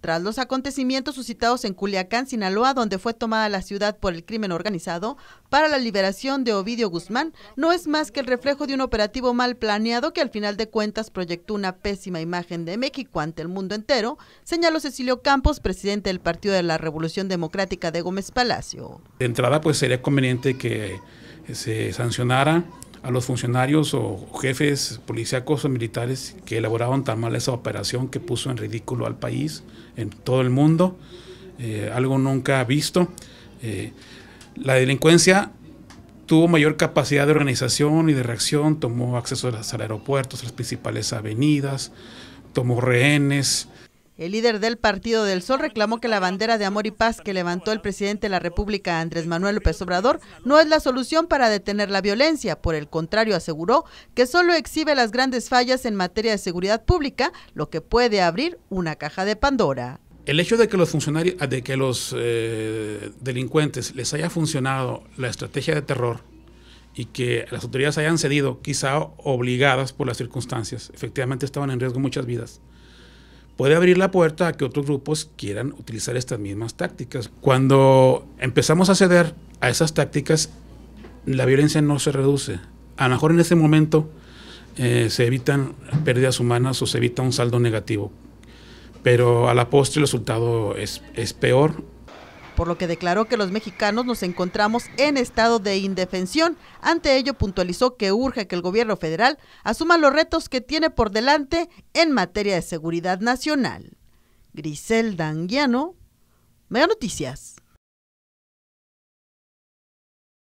Tras los acontecimientos suscitados en Culiacán, Sinaloa, donde fue tomada la ciudad por el crimen organizado, para la liberación de Ovidio Guzmán no es más que el reflejo de un operativo mal planeado que al final de cuentas proyectó una pésima imagen de México ante el mundo entero, señaló Cecilio Campos, presidente del Partido de la Revolución Democrática de Gómez Palacio. De entrada, pues sería conveniente que eh, se sancionara a los funcionarios o jefes policíacos o militares que elaboraban tan mal esa operación que puso en ridículo al país, en todo el mundo, eh, algo nunca visto. Eh, la delincuencia tuvo mayor capacidad de organización y de reacción, tomó acceso a los aeropuertos, las principales avenidas, tomó rehenes, el líder del Partido del Sol reclamó que la bandera de amor y paz que levantó el presidente de la República, Andrés Manuel López Obrador, no es la solución para detener la violencia. Por el contrario, aseguró que solo exhibe las grandes fallas en materia de seguridad pública, lo que puede abrir una caja de Pandora. El hecho de que los funcionarios, de que los eh, delincuentes les haya funcionado la estrategia de terror y que las autoridades hayan cedido, quizá obligadas por las circunstancias, efectivamente estaban en riesgo muchas vidas puede abrir la puerta a que otros grupos quieran utilizar estas mismas tácticas. Cuando empezamos a ceder a esas tácticas, la violencia no se reduce. A lo mejor en ese momento eh, se evitan pérdidas humanas o se evita un saldo negativo, pero a la postre el resultado es, es peor por lo que declaró que los mexicanos nos encontramos en estado de indefensión. Ante ello puntualizó que urge que el gobierno federal asuma los retos que tiene por delante en materia de seguridad nacional. Griselda Anguiano, Mega Noticias.